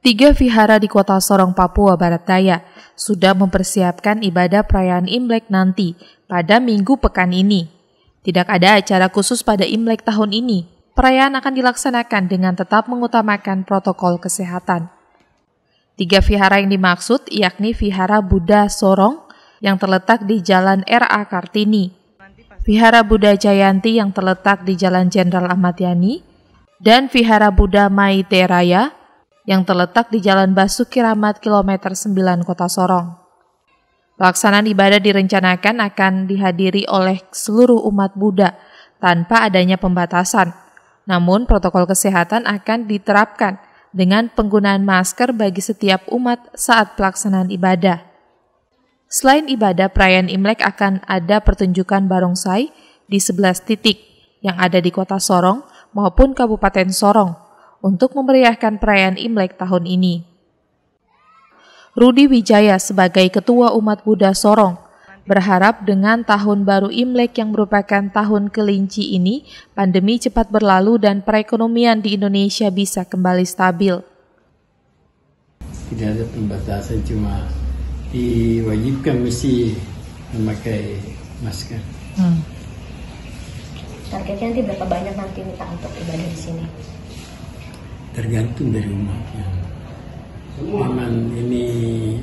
Tiga vihara di kota Sorong, Papua Barat Daya sudah mempersiapkan ibadah perayaan Imlek nanti pada minggu pekan ini. Tidak ada acara khusus pada Imlek tahun ini. Perayaan akan dilaksanakan dengan tetap mengutamakan protokol kesehatan. Tiga vihara yang dimaksud yakni Vihara Buddha Sorong yang terletak di Jalan RA Kartini, Vihara Buddha Jayanti yang terletak di Jalan Jenderal Ahmad Yani, dan Vihara Buddha Maiteraya Raya yang terletak di Jalan Basuki Rahmat kilometer 9 Kota Sorong. Pelaksanaan ibadah direncanakan akan dihadiri oleh seluruh umat Buddha tanpa adanya pembatasan. Namun protokol kesehatan akan diterapkan dengan penggunaan masker bagi setiap umat saat pelaksanaan ibadah. Selain ibadah perayaan Imlek akan ada pertunjukan barongsai di 11 titik yang ada di Kota Sorong maupun Kabupaten Sorong untuk memeriahkan perayaan Imlek tahun ini. Rudi Wijaya sebagai Ketua Umat Buddha Sorong berharap dengan tahun baru Imlek yang merupakan tahun kelinci ini, pandemi cepat berlalu dan perekonomian di Indonesia bisa kembali stabil. Tidak ada pembatasan cuma diwajibkan mesti memakai masker. Hmm. Targetnya nanti berapa banyak nanti minta untuk ibadah di sini? tergantung dari umatnya. Memang ini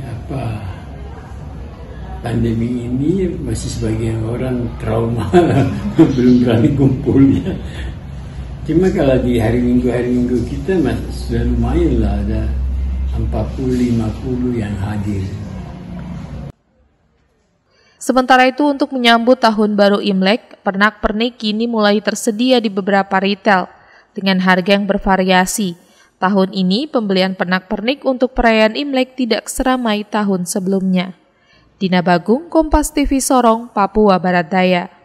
apa pandemi ini masih sebagian orang trauma belum berani kumpul ya. Cuma kalau di hari Minggu hari Minggu kita masih sudah lumayan lah ada 40-50 yang hadir. Sementara itu untuk menyambut tahun baru Imlek, pernak-pernik kini mulai tersedia di beberapa retail dengan harga yang bervariasi Tahun ini pembelian pernak-pernik untuk perayaan Imlek tidak seramai tahun sebelumnya. Dina Bagung, Kompas TV Sorong, Papua Barat Daya.